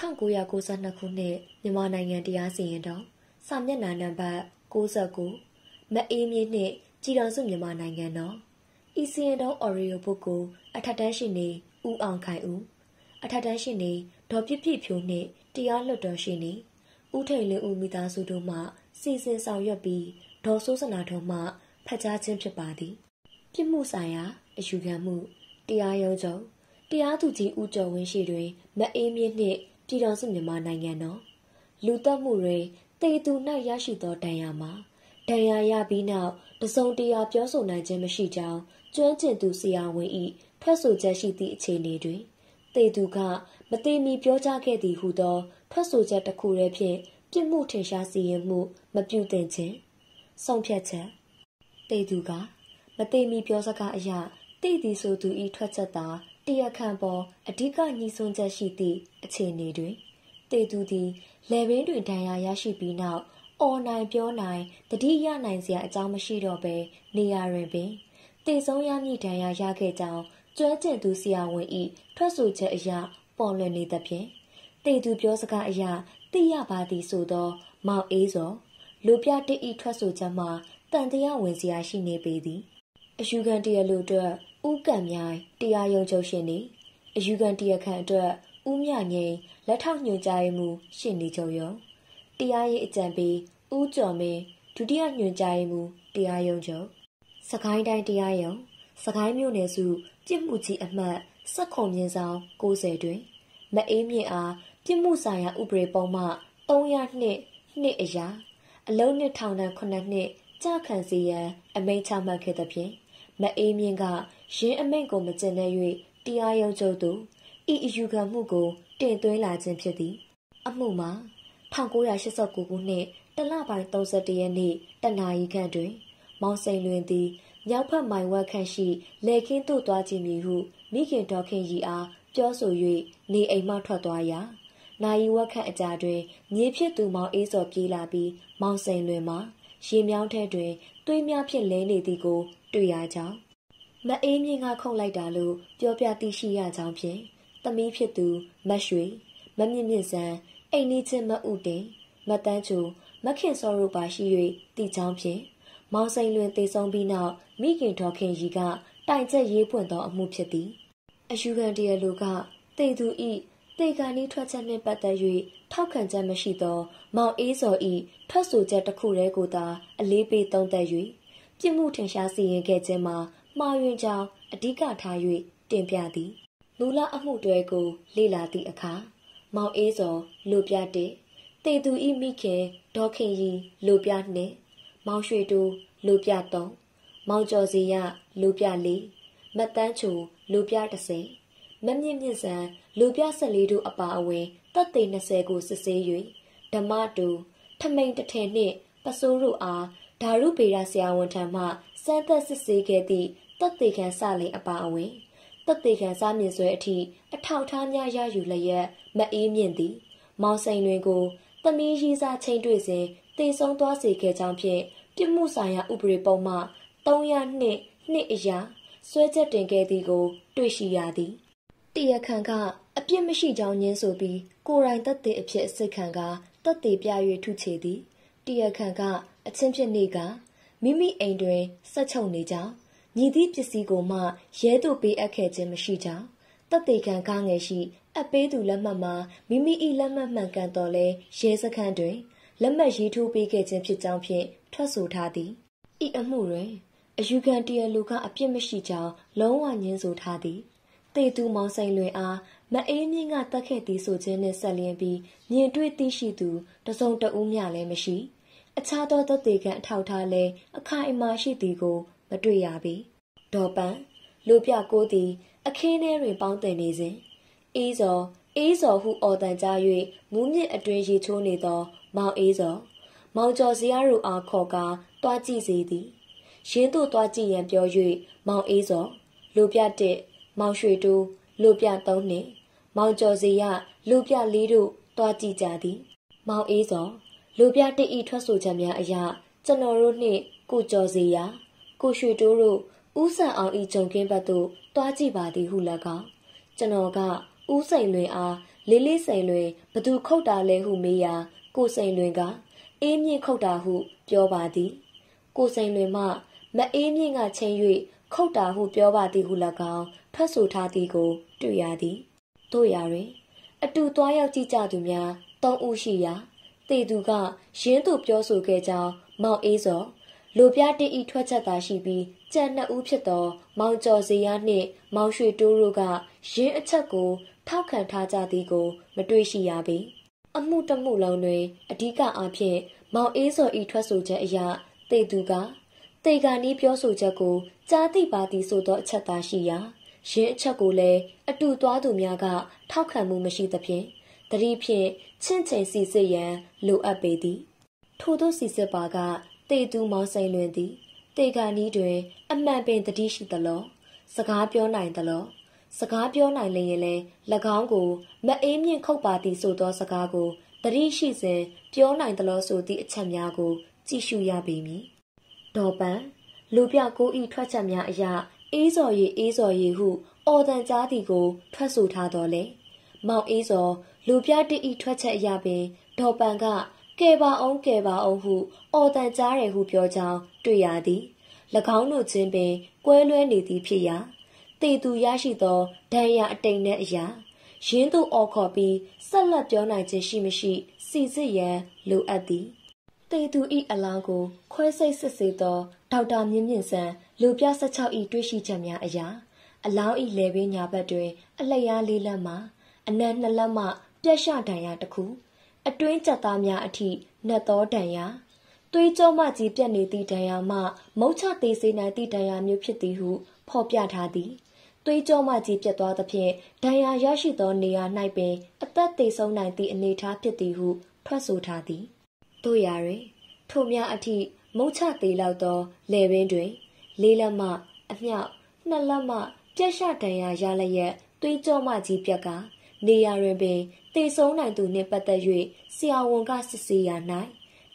1992ခုနှစ်မြန်မာနိုင်ငံတရားစီရင်တော်စာမျက်နှာနံပါတ်69မအေးမြေနှင့်ကြည်တော်စုမြန်မာနိုင်ငံတော်ဤစီရင်တော် Oreo ပုဂ္ဂိုလ်အထက်တန်းရှိနေဦးအောင်ခိုင်ဦးအထက်တန်းရှိနေဒေါ်ပြပြဖြိုးနှင့်တရားလွတ်တော်ရှိနေဦးထိန်လင်းဦးမိသားစုတို့မှစီစဉ်ဆောင်ရွက်ပြီးဒေါ်စိုးစနာထုံမှဖတ်ကြားခြင်းဖြစ်ပါသည်ပြစ်မှုဆိုင်ရာအယူခံမှုတရားရုံးချုပ်တရားသူကြီးဦးကျော်ဝင်းရှိတွင်မအေးမြင့်နှင့်ပြည်တော်စုမြန်မာနိုင်ငံတော်လူတက်မှုတွေတေသူ၌ရရှိသောဒဏ်ရာမှာဒဏ်ရာရပြီးနောက်တစုံတရာပြောဆိုနိုင်ခြင်းမရှိကြောင်းကျွမ်းကျင်သူဆရာဝန်၏ထွက်ဆိုချက်ရှိသည့်အခြေအနေတွင်တေသူကမတိမီပြောကြားခဲ့သည်ဟုသောထွက်ဆိုချက်တစ်ခုတည်းဖြင့်ပြစ်မှုထင်ရှားစီရင်မှုမပြုသင့်ခြင်းဆုံးဖြတ်ချက်တေသူကမတိမီပြောစကားအရာတိသည်ဆိုသူ၏ထွက်ချက်သာတရားခံပေါ်အဓိကညှိစွန်းချက်ရှိသည့်အခြေအနေတွင်တေသူသည်လယ်ပင်တွင်ဒဏ်ရာရရှိပြီးနောက်အော်နိုင်ပြောနိုင်တတိရနိုင်စရာအကြောင်းမရှိတော့ဘဲနေရာတွင်ပင်တေဆုံးရမည့်ဒဏ်ရာရခဲ့ကြောင်းကျွမ်းကျင်သူဆရာဝန်၏ထွက်ဆိုချက်အရပေါ်လွင်နေသဖြင့်တေသူပြောစကားအရသိရပါသည်ဆိုသော မောင်အေးစောလူပြတိဤထွက်ဆိုချက်မှာတန်တရားဝင်စရာရှိနေပေသည်အယူခံတရားလိုအတွက်ဦးကံမြိုင်တရားရုံးချုပ်ရှင်နေအယူခံတရားခံအတွက်ဦးမြငိန်လက်ထောက်ညွှန်ကြားရေးမှူးရှင်နေချုပ်ရုံတရားရေးအကြံပေးဦးကျော်မင်းဒုတိယညွှန်ကြားရေးမှူးတရားရုံးချုပ်စကိုင်းတိုင်းတရားရုံးစကိုင်းမြို့နယ်စုပြစ်မှုကြီးအမှတ်၁၇မြင်းဆောင်60တွင် မအေးမြင့်အားပြစ်မှုဆိုင်ရာဥပဒေပုံမှ302နှစ်အရာအလုံးနှစ်ထောင်တန်း9နှစ်ကြာခံစီရန်အမိန့်ချမှတ်ခဲ့သဖြင့်မအေးမြင့်ကရင်းအမိန့်ကိုမကျင့်တဲ့၍တရားရုံးချုပ်သို့ဤအယူခံမှုကိုတင်သွင်းလာခြင်းဖြစ်သည် အမှုမှာ1989ခုနှစ်တလပိုင်း31ရက်နေ့တနာရီခန့်တွင်မောင်စိန်လွင်သည်မြောက်ဖက်မိုင်ဝက်ခန့်ရှိလေကင်းသို့သွားခြင်းမည်ဟုမိခင်တော်ခင်ရီအားပြောဆို၍နေအိမ်မှထွက်သွားရာနိုင်ဝက်ခန့်အကြာတွင်မြေဖြစ်သူမောင်အေးစော်ပြေးလာပြီး မောင်စိန်လွင်မှာရေမြောင်းထဲတွင်သွေးများဖြင့်လဲနေသည်ကိုတွေ့ရကြောင်းမအေးမြင့်ကခုတ်လိုက်တာလို့ပြောပြသိရှိရကြောင်းဖြင့်သမီးဖြစ်သူ မရွှေမမြင့်မြင့်စံအိမ်နီးချင်းမဥတင်မတန်းချူမခင်စောတို့ပါရှိ၍တည်ကြောင်းဖြင့်မောင်စိန်လွင်တည်ဆုံးပြီးနောက်မိခင်တော်ခင်ကြီးကတိုင်ချက်ရေးဖွင့်သောအမှုဖြစ်သည်အယူခံတရားလူကတေသူဤတေကာနီးထွက်ချက်နှင့်ပတ်သက်၍ထောက်ခံချက်မရှိသော မောင်အေးစောဤထွက်ဆိုချက်တစ်ခုတည်းကိုသာ အလေးပေးသုံးသပ်၍ပြစ်မှုထင်ရှားစီရင်ခဲ့ခြင်းမှာမှားယွင်းကြောင်းအဓိကထား၍တင်ပြသည်မူလအမှုတွေကိုလေ့လာသည့်အခါမောင်အေးစောလူပြတဲ့တေသူဤမိခင်ဒေါခင်ကြီးလူပြနှင့်မောင်ရွှေတူလူပြသုံးမောင်ကျော်စီရလူပြလေးမတန်းချူလူပြတစ်စိမမြင့်မြင့်စံလူပြ၁၄တို့အပါအဝင်တပ်သိ20ကိုစစ်ဆေး၍ဓမ္မတူထမိန်တထည်နှင့်ပစိုးတို့အားဓာရုပေရဆရာဝန်ထံမှစမ်းသပ်စစ်ဆေးခဲ့သည့်တပ်သေးခံစလင်အပါအဝင်တပ်သေးခံစားမြင်ဆွဲအထိအထောက်ထားများရယူလျက်မအေးမြင့်သည် မောင်စိန်တွင်ကိုသမီးရီစာချိန်တွေ့စဉ်တည်ဆုံသွားစေခဲ့ကြောင်းဖြင့်ပြစ်မှုဆိုင်ရာဥပဒေပုံမှ302နှစ်အရာဆွဲချက်တင်ခဲ့သည်ကို တွေ့ရှိရသည်တရားခံကအပြစ်မရှိကြောင်းညင်းဆိုပြီးကိုယ်တိုင်တပ်သေးအဖြစ်အစစ်ခံကတပ်သေးပြ၍ထုချေသည်တရားခံကအချင်းဖြစ်နေကမိမိအိမ်တွင်ဆက်ချုပ်နေကြောင်းမြည်သည့်ပစ္စည်းကိုမှရဲသို့ပေးအပ်ခဲ့ခြင်းမရှိကြောင်းတပ်သေးခံကားငယ်ရှိအပေးသူလက်မှတ်မှာမိမိ၏လက်မှတ်မှန်ကန်တော်လဲရဲစခန်းတွင်လက်မှတ်ရေးထိုးပေးခဲ့ခြင်းဖြစ်ကြောင်းဖြင့်ထွက်ဆိုထားသည်ဤအမှုတွင်အယူခံတရားလူကအပြစ်မရှိကြောင်းလုံးဝညင်းဆိုထားသည်တေသူမောင်ဆိုင်လွင်အားမအေးမြင့်ကတတ်ခဲ့သည်ဆိုခြင်းနှင့်ဆက်လျင်ပြီးမြင်တွေ့သိရှိသူတစုံတဦးမျှလည်းမရှိအခြားသောသက်သေခံအထောက်ထားလည်းအခိုင်အမာရှိသည်ကို မတွေ့ရပေ။ဒေါ်ပန်လူပြကိုသည် အခင်းထဲတွင်ပေါင်းတင်နေစဉ်အေးစော်အေးစော်ဟုအော်တန်ကြား၍မူးမြင့်အတွင်ရေချိုးနေသော မောင်အေးစော်မောင်ကျော်စရာတို့အားခေါ်ကာတွားကြည့်စေသည်ရင်းသို့တွားကြည့်ရန်ပြော၍မောင်အေးစော်လူပြတဲ့မောင်ရွှေတူလူပြသုံးနှင့် မောင်ကျော်စီရလူပြလေးတို့တွားကြည့်ကြသည် မောင်အေးစော်လူပြတိဤထွက်ဆိုချက်များအရကျွန်တော်တို့နှင့်ကိုကျော်စီယာကိုရွှေတိုးတို့ဦးဆန်အောင်ဤဂျုံကင်းဘက်သို့တွားကြည့်ပါသည်ဟု၎င်းကျွန်တော်ကဦးစိန်လွင်အားလေးလေးစိန်လွင်ဘသူခုတ်တာလဲဟုမေးရာကိုစိန်လွင်ကအေးမြင့်ခုတ်တာဟုပြောပါသည်ကိုစိန်လွင်မှမအေးမြင့်ကချင်း၍ခုတ်တာဟုပြောပါသည်ဟု၎င်းထွက်ဆိုထားသည်ကို တွေ့ရသည်တို့ရာတွင်အတူသွားရောက်ကြည့်ကြသူများ၃ဦးရှိရာတေသူကရင်းသူပြောဆိုခဲ့ကြောင်းမောင်အေးစောလူပြတိဤထွက်ချက်သာရှိပြီးကြံနှစ်ဦးဖြစ်သော မောင်ကျော်စရာနှင့် မောင်ရွှေတိုးတို့ကရင်းအချက်ကိုထောက်ခံထားကြသည်ကို မတွေ့ရှိရပေအမှုတမှုလုံးတွင်အဓိကအားဖြင့်မောင်အေးစောဤထွက်ဆိုချက်အရတေသူကတေကာနီးပြောဆိုချက်ကိုကြားသိပါသည်ဆိုသောအချက်သာရှိရာရင်းအချက်ကိုလည်းအတူသွားသူများကထောက်ခံမှုမရှိသဖြင့်တတိဖြင့်ချင့်ချိန်စီစစ်ရန်လိုအပ်ပေသည် ထို့သောစီစစ်ပါကတေသူမောင်ဆိုင်လွင်သည်တေကာနီးတွင် အမှန်ပင်တတိရှိသလောစကားပြောနိုင်သလောစကားပြောနိုင်လျင်လည်း၎င်းကိုမအေးမြင့်ခုတ်ပါသည်ဆိုသောစကားကိုတတိရှိစဉ်ပြောနိုင်သလောဆိုသည့်အချက်များကိုကြည့်ရှုရပေမည်ဒေါ်ပန်လူပြကိုဤထွက်ချက်များအရာအေးစော်ရီအေးစော်ရီဟု အော်တန်ကြားသည်ကိုထွက်ဆိုထားတော်လဲ။မောင်အေးစော်လူပြတိဤထွက်ချက်အရပင်ဒေါ်ပန်ကကဲပါအောင်ကဲပါအောင်ဟုအော်တန်ကြားတယ်ဟုပြောကြောင်းတွေ့ရသည်၎င်းတို့ချင်းပင်ကွဲလွဲနေသည်ဖြစ်ရာတေသူရရှိသောဒဏ်ရာအတိမ်နှင့်အရာရင်းသူအော်ခေါ်ပြီးဆက်လက်ပြောနိုင်ခြင်းရှိမရှိစီစစ်ရန်လိုအပ်သည်တေသူဤအလောင်းကို ခွဲစိတ်စစ်ဆေးသောဒေါက်တာမြင့်မြင့်ဆန်းလူပြ16ဤတွေ့ရှိချက်များအရာ အလောင်းဤလေပင်ညာဘက်တွင် အလျားလေးလက်မှာအနက်နှစ်လက်မှပြက်ရှဒဏ်ရာတစ်ခုအတွင်းကြက်သားများအထိနှက်သောဒဏ်ရာသွေးကြောမကြီးပြက်နေသည့်ဒဏ်ရာမှမုတ်ချသေးစေနိုင်သည့်ဒဏ်ရာမျိုးဖြစ်သည်ဟုဖော်ပြထားသည်သွေးကြောမကြီးပြက်သွားသဖြင့်ဒဏ်ရာရရှိသောနေရာ၌ပင်အသက်သေဆုံးနိုင်သည့်အနေအထားဖြစ်သည်ဟုထွက်ဆိုထားသည်တို့ရာတွင်ထိုများအထိမုတ်ချသေးလောက်သောလယ်ပင်တွင်လေးလက်မှအမြောက်နှစ်လက်မှပြက်ရှဒဏ်ရာရလျက်သွေးကြောမကြီးပြက်ကနေရာတွင်ပင်တည်ဆုံးနိုင်သူနှင့်ပတ်သက်၍ဆရာဝန်ကစစ်ဆေးရ၌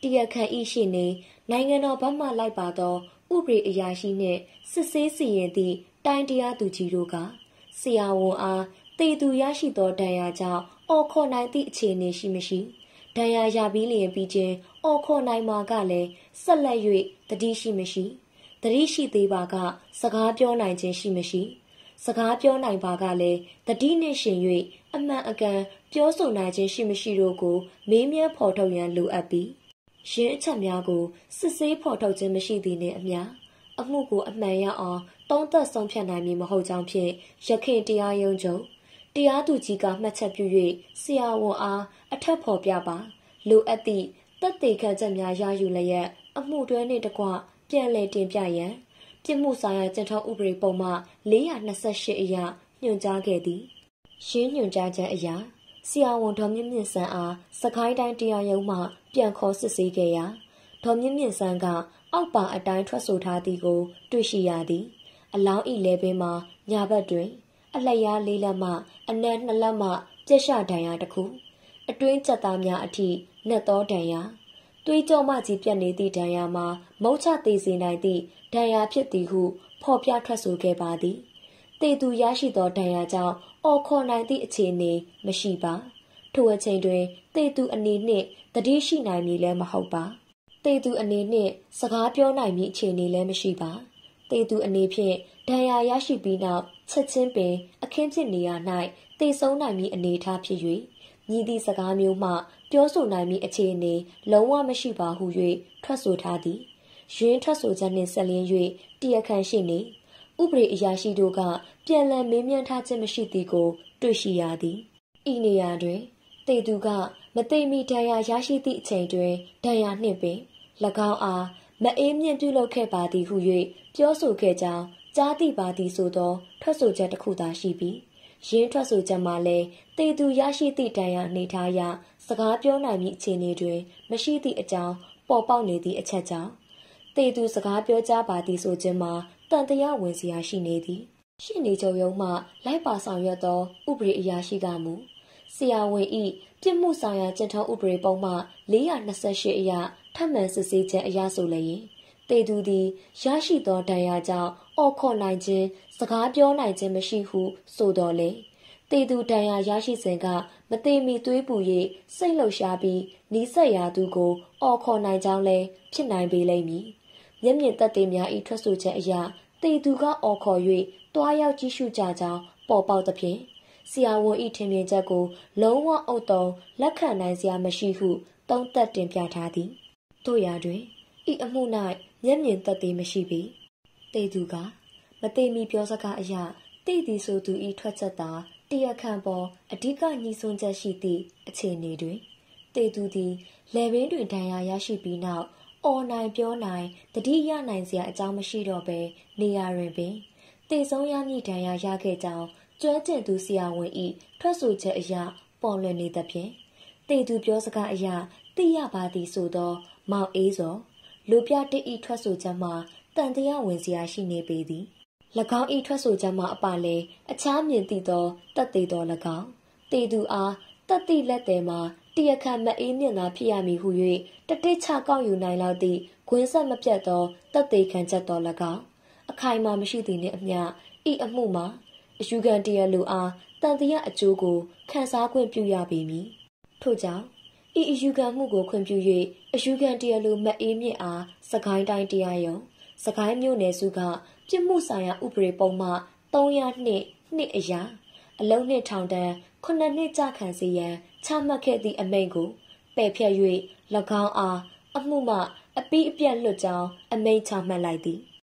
တရားခံဤရှိနေနိုင်ငံတော်ဘက်မှလိုက်ပါသော ဥပဒေအရာရှိနှင့်စစ်ဆေးစီရင်သည့်တိုင်းတရားသူကြီးတို့ကဆရာဝန်အားတည်သူရရှိသောဒဏ်ရာကြောင့်အော်ခေါ်နိုင်သည့်အခြေအနေရှိမရှိဒဏ်ရာရပြီးလျင်ပြီးချင်းအော်ခေါ်နိုင်မှာကလည်းဆက်လက်၍တတိရှိမရှိတတိရှိသေးပါက စကားပြောနိုင်ခြင်းရှိမရှိ။စကားပြောနိုင်ပါကလည်းတတိနှင့်ရှင်၍အမှန်အကန်ပြောဆိုနိုင်ခြင်းရှိမရှိတို့ကို မေးမြန်းဖော်ထုတ်ရန်လိုအပ်ပြီးရှင်းအချက်များကိုစစ်ဆေးဖော်ထုတ်ခြင်းမရှိသည်နှင့်အမျှအမှုကိုအမှန်ရအောင်သုံးသပ်ဆုံးဖြတ်နိုင်မည်မဟုတ်ကြောင်းဖြင့်ရခင်တရားရုံးချုပ်တရားသူကြီးကမှတ်ချက်ပြု၍ဆရာဝန်အားအထက်ဖော်ပြပါလိုအပ်သည့်တသက်ခံချက်များရယူလျက်အမှုတွဲနှင့်တကွပြန်လည်တင်ပြရန်ပြစ်မှုဆိုင်ရာကျင့်ထုံးဥပဒေပုံမှ428အရညွှန်ကြားခဲ့သည်ရှင်းညွှန်ကြားချက်အရဆရာဝန်ဒေါ်မြင့်မြင့်ဆန်းအားစကိုင်းတိုင်းတရားရုံးမှ ပြန်ခေါ်စစ်ဆေးခဲ့ရာဒေါ်မြင့်မြင့်ဆန်းကအောက်ပါအတိုင်းထွက်ဆိုထားသည်ကို တွေ့ရှိရသည် အလောင်းဤလဲပင်မှာညာဘက်တွင် အလျားလေးလက်မှအနက်နှစ်လက်မှပြက်ရှဒဏ်ရာတစ်ခု အတွင်းကြက်သားများအထိနှက်သောဒဏ်ရာသွေးကြောမကြီးပြတ်နေသည့်ဒဏ်ရာမှာမုတ်ချသေးစေနိုင်သည့်ဒဏ်ရာဖြစ်သည်ဟု ဖော်ပြထွက်ဆိုခဲ့ပါသည်တေသူရရှိသောဒဏ်ရာကြောင့်အော်ခေါ်နိုင်သည့်အခြေအနေမရှိပါထိုအချိန်တွင်တေသူအနေနှင့်တတိရှိနိုင်မည်လည်းမဟုတ်ပါတေသူအနေနှင့်စကားပြောနိုင်မည်အခြေအနေလည်းမရှိပါတေသူအနေဖြင့်ဒဏ်ရာရရှိပြီးနောက်ချက်ချင်းပင်အခင်းဖြစ်နေရ၌တေဆုံးနိုင်မည်အနေထားဖြစ်၍ညီသည့်စကားမျိုးမှပြောဆိုနိုင်မည့်အခြေအနေလုံးဝမရှိပါဟု၍ထွက်ဆိုထားသည်။ရွင်းထွက်ဆိုချက်နှင့်ဆက်လျင်း၍တရားခံရှိနေဥပဒေအရာရှိတို့ကပြန်လည်မေးမြန်းထားခြင်းမရှိသည်ကို တွေ့ရှိရသည်။ဤနေရာတွင်တေသူကမသိမီဒဏ်ရာရရှိသည့်အချိန်တွင်ဒဏ်ရာနှင့်ပင်၎င်းအားမအေးမြင့်ပြုလုပ်ခဲ့ပါသည်ဟု၍ပြောဆိုခဲ့ကြောင်းကြားသိပါသည်ဆိုသောထွက်ဆိုချက်တစ်ခုသာရှိပြီးရင်းထွက်ဆိုချက်မှာလည်းတေသူရရှိသည့်ဒဏ်ရာနေထားရစကားပြောနိုင်မည့်အခြေအနေတွင်မရှိသည့်အကြောင်းပေါ်ပေါက်နေသည့်အချက်ကြောင့်တေသူစကားပြောကြပါသည်ဆိုခြင်းမှာတန်တရားဝင်စရာရှိနေသည်ရှင်းနေကြုံယုံမှလိုက်ပါဆောင်ရွက်သောဥပဒေအရာရှိကမူဆရာဝန်ဤပြစ်မှုဆောင်ရာကျင့်ထုံးဥပဒေပုံမှ428အရထပ်မံစစ်ဆေးခြင်းအရဆိုလျင်သေသူသည် ရရှိသောဒဏ်ရာကြောင့်အော်ခေါ်နိုင်ခြင်းစကားပြောနိုင်ခြင်းမရှိဟုဆိုတော်လေသေသူဒဏ်ရာရရှိစဉ်ကမသေးမီသွေးပူ၍စိတ်လှုပ်ရှားပြီးနီးစပ်ရာသူကိုအော်ခေါ်နိုင်ကြောင်းလဲဖြစ်နိုင်ပေလိမ့်မည်မျက်မြင်သက်သေများ၏ထွက်ဆိုချက်အရသေသူက အော်ခေါ်၍တွားရောက်ကြည့်ရှုကြကြောင်းပေါ်ပေါက်သဖြင့်ဆရာဝန်၏ထင်မြင်ချက်ကို လုံးဝအုတ်တုံလက်ခံနိုင်စရာမရှိဟုသုံးသက်တင်ပြထားသည်တို့ရာတွင်ဤအမှု၌မျက်မြင်သက်သေမရှိပေတေသူကမသိမီပြောစကားအရာတိသည်ဆိုသူဤထွက်ချက်သာတရားခံပေါ်အဓိကညှိစွန်းချက်ရှိသည့်အခြေအနေတွင်တေသူသည်လေပင်တွင်ဒဏ်ရာရရှိပြီးနောက် အော်နိုင်ပြောနိုင်တတိယနိုင်စရာအကြောင်းမရှိတော့ဘဲနေရာတွင်ပင်တေဆုံးရမည့်ဒဏ်ရာရခဲ့ကြောင်းကျွမ်းကျင်သူဆရာဝန်ဤထွက်ဆိုချက်အရာ ပေါ်လွင်နေသဖြင့်တေသူပြောစကားအရာတိရပါသည်ဆိုသော မောင်အေးစောလူပြတိဤထွက်ဆိုချက်မှာတန်တရားဝင်စရာရှိနေပေသည်၎င်းဤထွက်ဆိုချက်မှာအပါလဲအခြားမြင်သည့်သောတတ်သေးသော၎င်းတေသူအားတတ်သည့်လက်သည်မှာတရခတ်မအေးမြင့်သာဖြစ်ရမည်ဟု၍တတိချကောက်ယူနိုင်လောက်သည့်ခွင်းဆက်မပြတ်သောတတ်သေးခံချက်တော်၎င်းအခိုင်မာမရှိသည်နှင့်အမျှဤအမှုမှာအယူခံတရားလူအားတန်တရားအကျိုးကိုခံစားခွင့်ပြုရပေမည်ထို့ကြောင့်ဤအယူခံမှုကိုခွင့်ပြု၍အယူခံတရားလိုမအေးမြင့်အားစကိုင်းတိုင်းတရားရုံးစကိုင်းမြို့နယ်စုကပြစ်မှုဆိုင်ရာဥပဒေပုံမှ300နှစ်နှစ်အရာအလုံးနှစ်ထောင်တန်း9နှစ်ကြာခံစီရန်ချမှတ်ခဲ့သည့်အမိန့်ကိုပယ်ဖြတ်၍၎င်းအားအမှုမှ အပိအပြတ်လွတ်ကြောင်းအမိန့်ချမှတ်လိုက်သည်